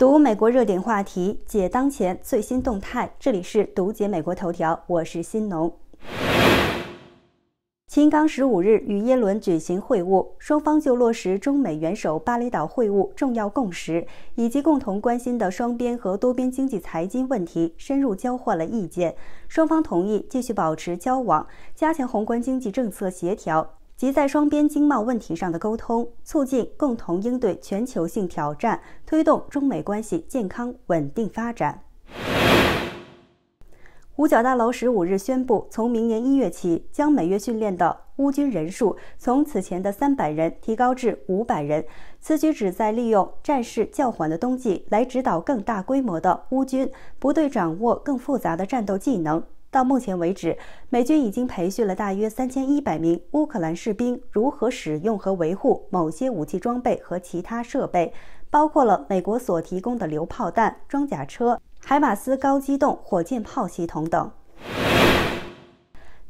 读美国热点话题，解当前最新动态。这里是读解美国头条，我是新农。秦刚十五日与耶伦举行会晤，双方就落实中美元首巴厘岛会晤重要共识，以及共同关心的双边和多边经济财经问题深入交换了意见。双方同意继续保持交往，加强宏观经济政策协调。及在双边经贸问题上的沟通，促进共同应对全球性挑战，推动中美关系健康稳定发展。五角大楼十五日宣布，从明年一月起，将每月训练的乌军人数从此前的三百人提高至五百人。此举旨在利用战事较缓的冬季，来指导更大规模的乌军部队掌握更复杂的战斗技能。到目前为止，美军已经培训了大约三千一百名乌克兰士兵如何使用和维护某些武器装备和其他设备，包括了美国所提供的榴炮弹、装甲车、海马斯高机动火箭炮系统等。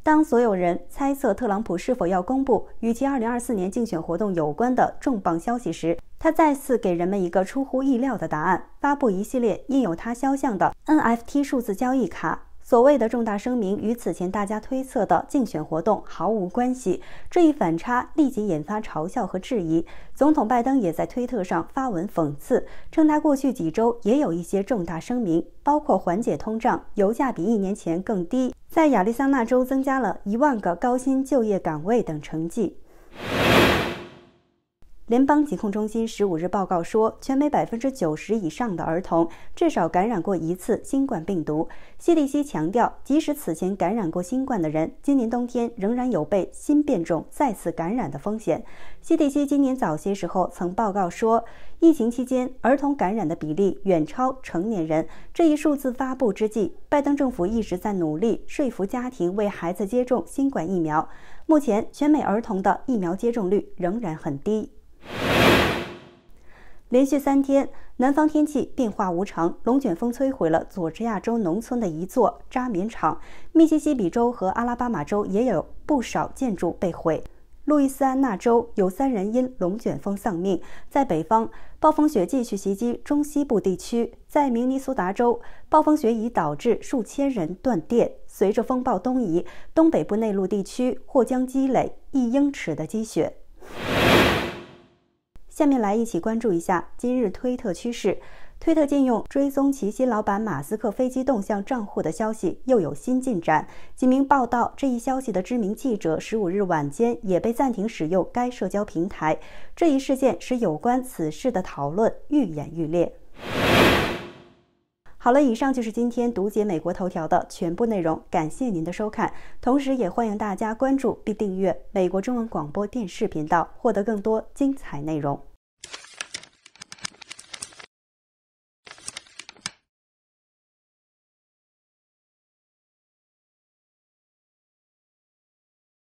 当所有人猜测特朗普是否要公布与其二零二四年竞选活动有关的重磅消息时，他再次给人们一个出乎意料的答案：发布一系列印有他肖像的 NFT 数字交易卡。所谓的重大声明与此前大家推测的竞选活动毫无关系，这一反差立即引发嘲笑和质疑。总统拜登也在推特上发文讽刺，称他过去几周也有一些重大声明，包括缓解通胀、油价比一年前更低、在亚利桑那州增加了一万个高薪就业岗位等成绩。联邦疾控中心十五日报告说，全美百分之九十以上的儿童至少感染过一次新冠病毒。希利希强调，即使此前感染过新冠的人，今年冬天仍然有被新变种再次感染的风险。希利希今年早些时候曾报告说，疫情期间儿童感染的比例远超成年人。这一数字发布之际，拜登政府一直在努力说服家庭为孩子接种新冠疫苗。目前，全美儿童的疫苗接种率仍然很低。连续三天，南方天气变化无常，龙卷风摧毁了佐治亚州农村的一座渣棉厂。密西西比州和阿拉巴马州也有不少建筑被毁。路易斯安那州有三人因龙卷风丧命。在北方，暴风雪继续袭击中西部地区。在明尼苏达州，暴风雪已导致数千人断电。随着风暴东移，东北部内陆地区或将积累一英尺的积雪。下面来一起关注一下今日推特趋势。推特禁用追踪其新老板马斯克飞机动向账户的消息又有新进展。几名报道这一消息的知名记者十五日晚间也被暂停使用该社交平台。这一事件使有关此事的讨论愈演愈烈。好了，以上就是今天读解美国头条的全部内容，感谢您的收看，同时也欢迎大家关注并订阅美国中文广播电视频道，获得更多精彩内容。